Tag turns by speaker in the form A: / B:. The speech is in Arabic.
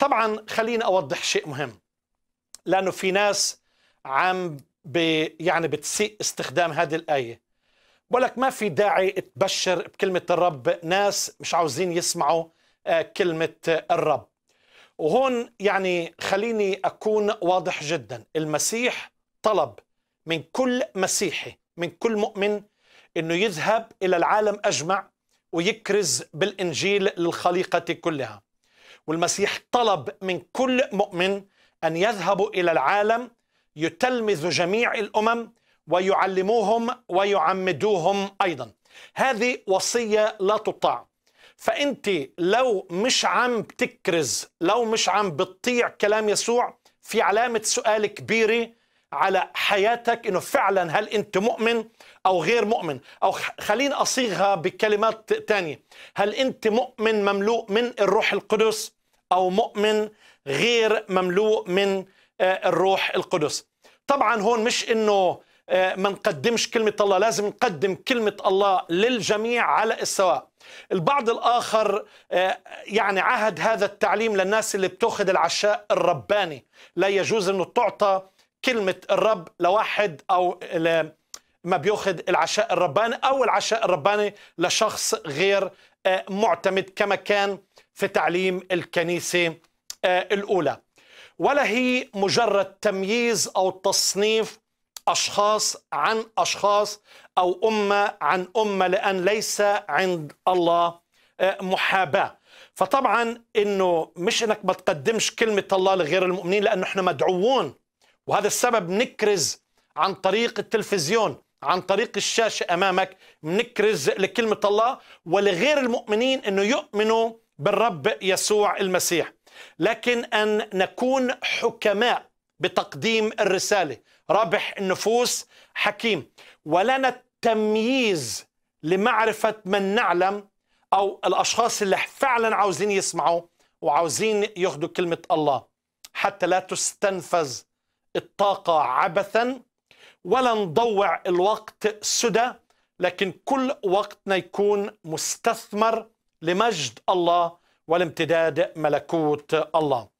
A: طبعا خليني اوضح شيء مهم لانه في ناس عم بي يعني بتسيء استخدام هذه الايه بقولك ما في داعي تبشر بكلمه الرب ناس مش عاوزين يسمعوا آه، كلمه الرب وهون يعني خليني اكون واضح جدا المسيح طلب من كل مسيحي من كل مؤمن انه يذهب الى العالم اجمع ويكرز بالانجيل للخليقه كلها والمسيح طلب من كل مؤمن أن يذهبوا إلى العالم يتلمذوا جميع الأمم ويعلموهم ويعمدوهم أيضا هذه وصية لا تطاع فأنت لو مش عم بتكرز لو مش عم بتطيع كلام يسوع في علامة سؤال كبيرة على حياتك انه فعلا هل انت مؤمن او غير مؤمن او خليني اصيغها بكلمات تانية هل انت مؤمن مملوء من الروح القدس او مؤمن غير مملوء من آه، الروح القدس طبعا هون مش انه آه، ما نقدمش كلمة الله لازم نقدم كلمة الله للجميع على السواء البعض الآخر آه، يعني عهد هذا التعليم للناس اللي بتأخذ العشاء الرباني لا يجوز أنه تعطى كلمة الرب لواحد أو ما بياخذ العشاء الرباني أو العشاء الرباني لشخص غير آه، معتمد كما كان في تعليم الكنيسة آه، الأولى ولا هي مجرد تمييز أو تصنيف أشخاص عن أشخاص أو أمة عن أمة لأن ليس عند الله آه، محاباة فطبعا انه مش انك ما تقدمش كلمه الله لغير المؤمنين لانه احنا مدعوون وهذا السبب نكرز عن طريق التلفزيون عن طريق الشاشة أمامك منكرز لكلمة الله ولغير المؤمنين أنه يؤمنوا بالرب يسوع المسيح لكن أن نكون حكماء بتقديم الرسالة رابح النفوس حكيم ولنا التمييز لمعرفة من نعلم أو الأشخاص اللي فعلا عاوزين يسمعوا وعاوزين ياخذوا كلمة الله حتى لا تستنفذ الطاقة عبثا ولا نضوع الوقت سدى لكن كل وقتنا يكون مستثمر لمجد الله والامتداد ملكوت الله